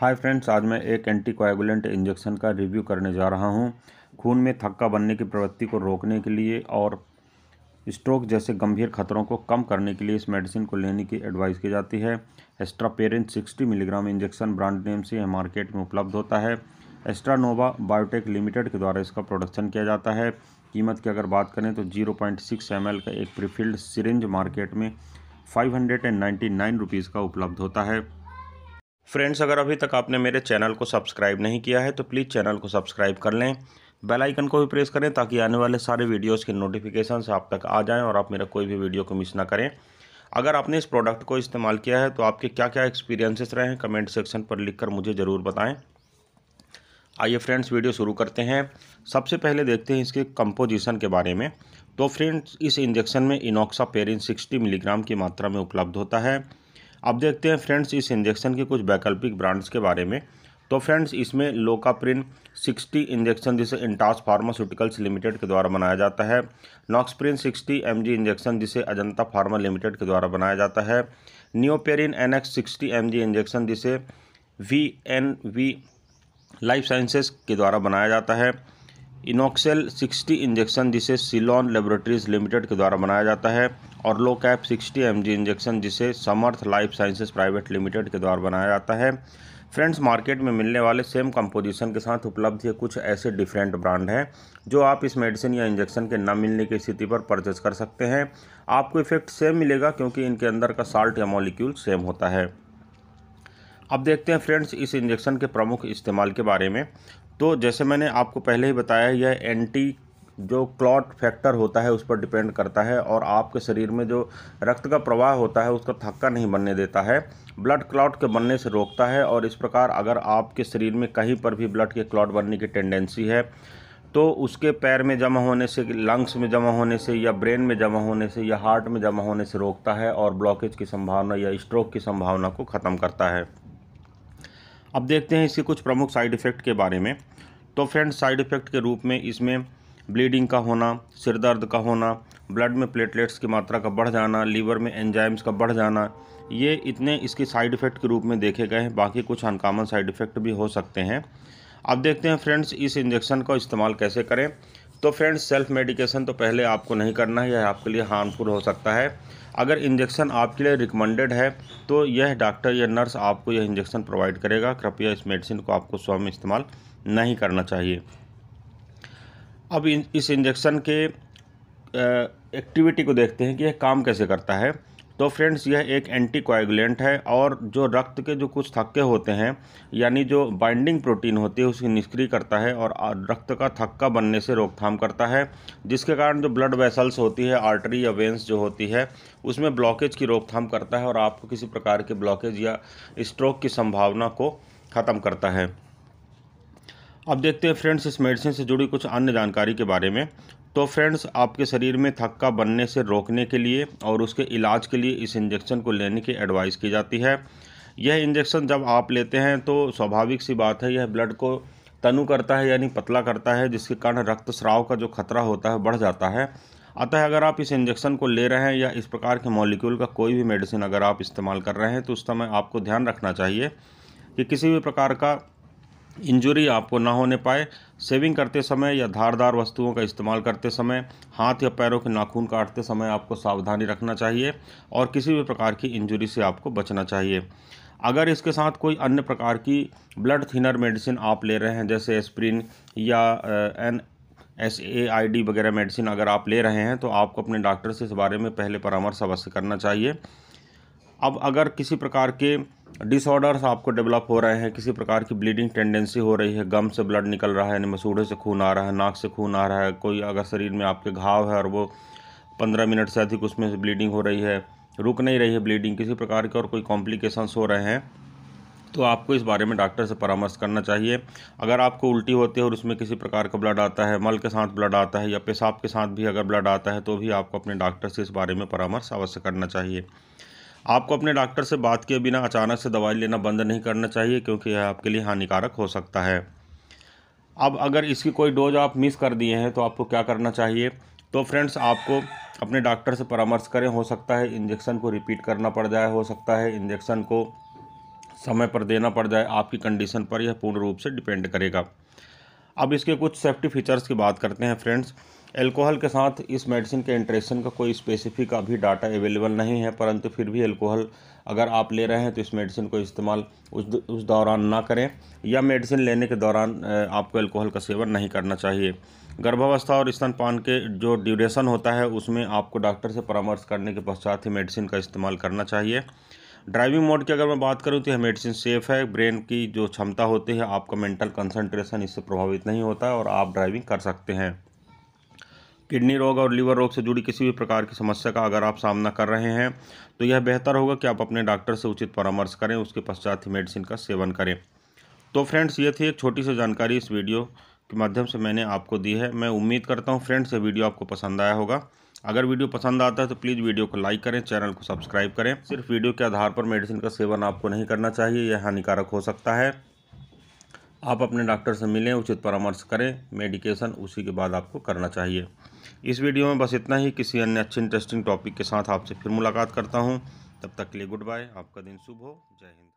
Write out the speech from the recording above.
hi friends आज मैं एक एंटीकोएगुलेंट इंजेक्शन का रिव्यू करने जा रहा हूं खून में थक्का बनने की प्रवृत्ति को रोकने के लिए और स्ट्रोक जैसे गंभीर खतरों को कम करने के लिए इस मेडिसिन को लेने की एडवाइस की जाती है Astraparin 60 milligram injection brand name से यह मार्केट में उपलब्ध होता है एस्ट्रानोवा बायोटेक लिमिटेड के द्वारा इसका प्रोडक्शन किया जाता है कीमत की अगर बात करें तो जीरो पॉइंट का एक प्रीफिल्ड सिरिंज मार्केट में फाइव हंड्रेड का उपलब्ध होता है फ्रेंड्स अगर अभी तक आपने मेरे चैनल को सब्सक्राइब नहीं किया है तो प्लीज़ चैनल को सब्सक्राइब कर लें बेल आइकन को भी प्रेस करें ताकि आने वाले सारे वीडियोस के नोटिफिकेशन आप तक आ जाएं और आप मेरा कोई भी वीडियो को मिस ना करें अगर आपने इस प्रोडक्ट को इस्तेमाल किया है तो आपके क्या क्या एक्सपीरियंसेस रहे हैं कमेंट सेक्शन पर लिख मुझे ज़रूर बताएँ आइए फ्रेंड्स वीडियो शुरू करते हैं सबसे पहले देखते हैं इसके कंपोजिशन के बारे में तो फ्रेंड्स इस इंजेक्शन में इनोक्सा पेरिन सिक्सटी मिलीग्राम की मात्रा में उपलब्ध होता है अब देखते हैं फ्रेंड्स इस इंजेक्शन के कुछ वैकल्पिक ब्रांड्स के बारे में तो फ्रेंड्स इसमें लोकाप्रिन 60 इंजेक्शन जिसे इंटास फार्मास्यूटिकल्स लिमिटेड के द्वारा बनाया जाता है नॉक्सप्रिन 60 एमजी इंजेक्शन जिसे अजंता फार्मा लिमिटेड के द्वारा बनाया जाता है नियोपेरिन एनएक्स 60 एमजी इंजेक्शन जिसे V N V life sciences के द्वारा बनाया जाता है इनोक्सेल 60 इंजेक्शन जिसे सिलोन लेबोरेटरीज लिमिटेड के द्वारा बनाया जाता है और low cap sixty M injection जिसे Samarth life sciences private limited के द्वारा बनाया जाता है फ्रेंड्स मार्केट में मिलने वाले सेम कंपोजिशन के साथ उपलब्ध ये कुछ ऐसे डिफरेंट ब्रांड हैं जो आप इस मेडिसिन या इंजेक्शन के ना मिलने की स्थिति पर परचेज कर सकते हैं आपको इफेक्ट सेम मिलेगा क्योंकि इनके अंदर का साल्ट या मॉलिक्यूल सेम होता है अब देखते हैं फ्रेंड्स इस इंजेक्शन के प्रमुख इस्तेमाल के बारे में तो जैसे मैंने आपको पहले ही बताया यह एंटी जो क्लॉट फैक्टर होता है उस पर डिपेंड करता है और आपके शरीर में जो रक्त का प्रवाह होता है उसका थक्का नहीं बनने देता है ब्लड क्लॉट के बनने से रोकता है और इस प्रकार अगर आपके शरीर में कहीं पर भी ब्लड के क्लॉट बनने की टेंडेंसी है तो उसके पैर में जमा होने से लंग्स में जमा होने से या ब्रेन में जमा होने से या हार्ट में जमा होने से रोकता है और ब्लॉकेज की संभावना या स्ट्रोक की संभावना को ख़त्म करता है अब देखते हैं इसके कुछ प्रमुख साइड इफ़ेक्ट के बारे में तो फ्रेंड्स साइड इफ़ेक्ट के रूप में इसमें ब्लीडिंग का होना सिर दर्द का होना ब्लड में प्लेटलेट्स की मात्रा का बढ़ जाना लीवर में एंजाइम्स का बढ़ जाना ये इतने इसके साइड इफ़ेक्ट के रूप में देखे गए हैं बाकी कुछ अनकामन साइड इफ़ेक्ट भी हो सकते हैं अब देखते हैं फ्रेंड्स इस इंजेक्शन का इस्तेमाल कैसे करें तो फ्रेंड्स सेल्फ मेडिकेशन तो पहले आपको नहीं करना है यह आपके लिए हार्मफुल हो सकता है अगर इंजेक्शन आपके लिए रिकमेंडेड है तो यह डॉक्टर या नर्स आपको यह इंजेक्शन प्रोवाइड करेगा कृपया इस मेडिसिन को आपको स्वयं इस्तेमाल नहीं करना चाहिए अब इस इंजेक्शन के एक्टिविटी को देखते हैं कि यह काम कैसे करता है तो फ्रेंड्स यह एक एंटी कोएगुलेंट है और जो रक्त के जो कुछ थक्के होते हैं यानी जो बाइंडिंग प्रोटीन होती है उसकी निष्क्रिय करता है और रक्त का थक्का बनने से रोकथाम करता है जिसके कारण जो ब्लड वेसल्स होती है आर्टरी या वेंस जो होती है उसमें ब्लॉकेज की रोकथाम करता है और आपको किसी प्रकार के ब्लॉकेज या स्ट्रोक की संभावना को ख़त्म करता है अब देखते हैं फ्रेंड्स इस मेडिसिन से जुड़ी कुछ अन्य जानकारी के बारे में तो फ्रेंड्स आपके शरीर में थक्का बनने से रोकने के लिए और उसके इलाज के लिए इस इंजेक्शन को लेने की एडवाइस की जाती है यह इंजेक्शन जब आप लेते हैं तो स्वाभाविक सी बात है यह ब्लड को तनु करता है यानी पतला करता है जिसके कारण रक्तस्राव का जो खतरा होता है बढ़ जाता है अतः अगर आप इस इंजेक्शन को ले रहे हैं या इस प्रकार के मॉलिक्यूल का कोई भी मेडिसिन अगर आप इस्तेमाल कर रहे हैं तो उस समय आपको ध्यान रखना चाहिए कि किसी भी प्रकार का इंजरी आपको ना होने पाए सेविंग करते समय या धारदार वस्तुओं का इस्तेमाल करते समय हाथ या पैरों के नाखून काटते समय आपको सावधानी रखना चाहिए और किसी भी प्रकार की इंजरी से आपको बचना चाहिए अगर इसके साथ कोई अन्य प्रकार की ब्लड थिनर मेडिसिन आप ले रहे हैं जैसे एस्प्रिन या N S A I D वगैरह मेडिसिन अगर आप ले रहे हैं तो आपको अपने डॉक्टर से इस बारे में पहले परामर्श अवश्य करना चाहिए अब अगर किसी प्रकार के डिसऑर्डर्स आपको डेवलप हो रहे हैं किसी प्रकार की ब्लीडिंग टेंडेंसी हो रही है गम से ब्लड निकल रहा है यानी मसूढ़े से खून आ रहा है नाक से खून आ रहा है कोई अगर शरीर में आपके घाव है और वो पंद्रह मिनट से अधिक उसमें से ब्लीडिंग हो रही है रुक नहीं रही है ब्लीडिंग किसी प्रकार के और कोई कॉम्प्लिकेशंस हो रहे हैं तो आपको इस बारे में डॉक्टर से परामर्श करना चाहिए अगर आपको उल्टी होती है और उसमें किसी प्रकार का ब्लड आता है मल के साथ ब्लड आता है या पेशाब के साथ भी अगर ब्लड आता है तो भी आपको अपने डॉक्टर से इस बारे में परामर्श अवश्य करना चाहिए आपको अपने डॉक्टर से बात किए बिना अचानक से दवाई लेना बंद नहीं करना चाहिए क्योंकि यह आपके लिए हानिकारक हो सकता है अब अगर इसकी कोई डोज आप मिस कर दिए हैं तो आपको क्या करना चाहिए तो फ्रेंड्स आपको अपने डॉक्टर से परामर्श करें हो सकता है इंजेक्शन को रिपीट करना पड़ जाए हो सकता है इंजेक्शन को समय पर देना पड़ जाए आपकी कंडीशन पर यह पूर्ण रूप से डिपेंड करेगा अब इसके कुछ सेफ्टी फीचर्स की बात करते हैं फ्रेंड्स एल्कोहल के साथ इस मेडिसिन के इंट्रेक्शन का कोई स्पेसिफिक अभी डाटा अवेलेबल नहीं है परंतु फिर भी एल्कोहल अगर आप ले रहे हैं तो इस मेडिसिन को इस्तेमाल उस उस दौरान ना करें या मेडिसिन लेने के दौरान आपको एल्कोहल का सेवन नहीं करना चाहिए गर्भावस्था और स्तनपान के जो ड्यूरेशन होता है उसमें आपको डॉक्टर से परामर्श करने के पश्चात ही मेडिसिन का इस्तेमाल करना चाहिए ड्राइविंग मोड की अगर मैं बात करूँ तो यह मेडिसिन सेफ़ है ब्रेन की जो क्षमता होती है आपका मेंटल कंसंट्रेशन इससे प्रभावित नहीं होता है और आप ड्राइविंग कर सकते हैं किडनी रोग और लीवर रोग से जुड़ी किसी भी प्रकार की समस्या का अगर आप सामना कर रहे हैं तो यह बेहतर होगा कि आप अपने डॉक्टर से उचित परामर्श करें उसके पश्चात ही मेडिसिन का सेवन करें तो फ्रेंड्स ये थी एक छोटी सी जानकारी इस वीडियो के माध्यम से मैंने आपको दी है मैं उम्मीद करता हूँ फ्रेंड्स ये वीडियो आपको पसंद आया होगा अगर वीडियो पसंद आता है तो प्लीज़ वीडियो को लाइक करें चैनल को सब्सक्राइब करें सिर्फ वीडियो के आधार पर मेडिसिन का सेवन आपको नहीं करना चाहिए यह हानिकारक हो सकता है आप अपने डॉक्टर से मिलें उचित परामर्श करें मेडिकेशन उसी के बाद आपको करना चाहिए इस वीडियो में बस इतना ही किसी अन्य अच्छे इंटरेस्टिंग टॉपिक के साथ आपसे फिर मुलाकात करता हूँ तब तक के लिए गुड बाय आपका दिन शुभ हो जय हिंद